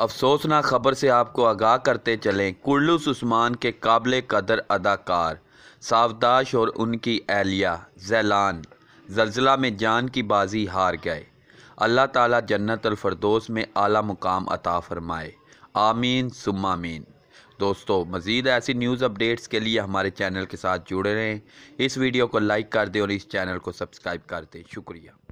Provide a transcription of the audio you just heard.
अफसोसनाक खबर से आपको आगाह करते चलें कुल्लूस उस्मान के काबिल कदर अदाकार सावदाश और उनकी एहलिया जैलान जलजिला में जान की बाजी हार गए अल्लाह ताला जन्नत अलफरदोस में आला मुकाम अता फरमाए आमीन सुमामीन दोस्तों मज़ीद ऐसी न्यूज़ अपडेट्स के लिए हमारे चैनल के साथ जुड़े रहें इस वीडियो को लाइक कर दें और इस चैनल को सब्सक्राइब कर दें शुक्रिया